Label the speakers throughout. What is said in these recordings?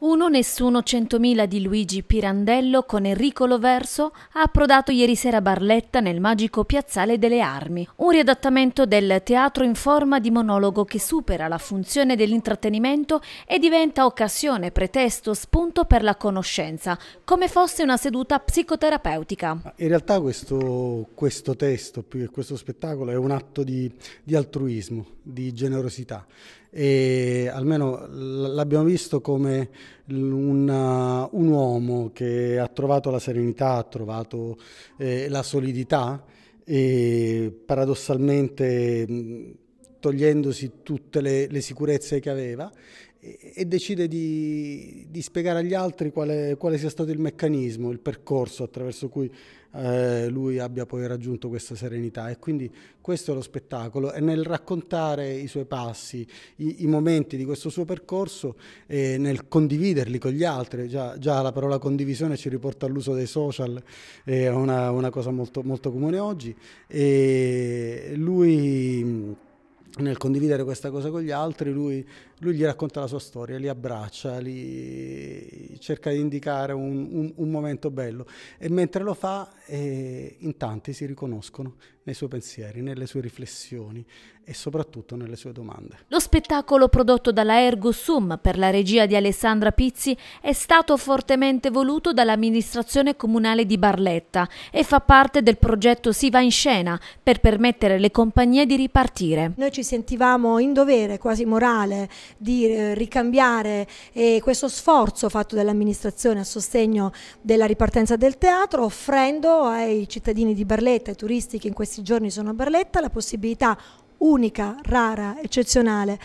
Speaker 1: Uno Nessuno 100.000 di Luigi Pirandello con Enrico Loverso ha approdato ieri sera a Barletta nel magico Piazzale delle Armi, un riadattamento del teatro in forma di monologo che supera la funzione dell'intrattenimento e diventa occasione, pretesto, spunto per la conoscenza, come fosse una seduta psicoterapeutica.
Speaker 2: In realtà questo, questo testo, più che questo spettacolo, è un atto di, di altruismo, di generosità e almeno l'abbiamo visto come una, un uomo che ha trovato la serenità, ha trovato eh, la solidità e paradossalmente togliendosi tutte le, le sicurezze che aveva e, e decide di, di, spiegare agli altri quale, quale, sia stato il meccanismo, il percorso attraverso cui eh, lui abbia poi raggiunto questa serenità e quindi questo è lo spettacolo e nel raccontare i suoi passi, i, i momenti di questo suo percorso e nel condividerli con gli altri, già, già, la parola condivisione ci riporta all'uso dei social, è una, una, cosa molto, molto comune oggi e lui nel condividere questa cosa con gli altri, lui, lui, gli racconta la sua storia, li abbraccia, li cerca di indicare un, un, un momento bello e mentre lo fa eh, in tanti si riconoscono nei suoi pensieri, nelle sue riflessioni e soprattutto nelle sue domande.
Speaker 1: Lo spettacolo prodotto dalla Ergo Sum per la regia di Alessandra Pizzi è stato fortemente voluto dall'amministrazione comunale di Barletta e fa parte del progetto Si va in scena per permettere alle compagnie di ripartire.
Speaker 3: Noi ci sentivamo in dovere quasi morale di eh, ricambiare questo sforzo fatto dall'amministrazione a sostegno della ripartenza del teatro offrendo ai cittadini di Barletta, ai turisti che in questi questi giorni sono a Barletta, la possibilità unica, rara, eccezionale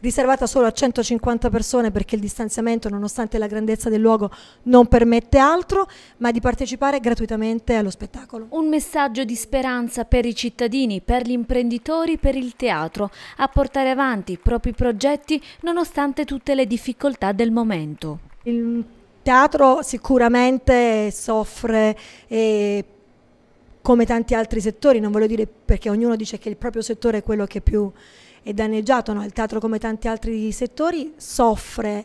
Speaker 3: riservata solo a 150 persone perché il distanziamento, nonostante la grandezza del luogo, non permette altro, ma di partecipare gratuitamente allo spettacolo. Un messaggio di speranza per i cittadini, per gli imprenditori, per il
Speaker 1: teatro, a portare avanti i propri progetti nonostante tutte le difficoltà del momento.
Speaker 3: Il teatro sicuramente soffre e come tanti altri settori, non voglio dire perché ognuno dice che il proprio settore è quello che più è danneggiato, no? il teatro come tanti altri settori soffre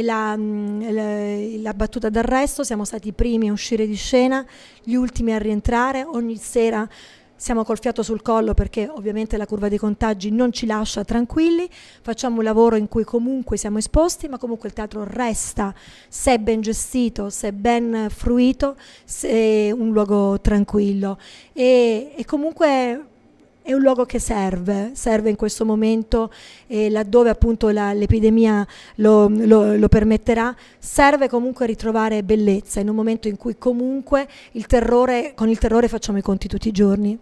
Speaker 3: la, la, la, battuta d'arresto, siamo stati i primi a uscire di scena, gli ultimi a rientrare, ogni sera siamo col fiato sul collo perché ovviamente la curva dei contagi non ci lascia tranquilli, facciamo un lavoro in cui comunque siamo esposti, ma comunque il teatro resta, se ben gestito, se ben fruito, se un luogo tranquillo. e, e comunque è un luogo che serve, serve in questo momento eh, laddove appunto l'epidemia lo, lo, lo permetterà, serve comunque ritrovare bellezza in un momento in cui comunque il terrore, con il terrore facciamo i conti tutti i giorni.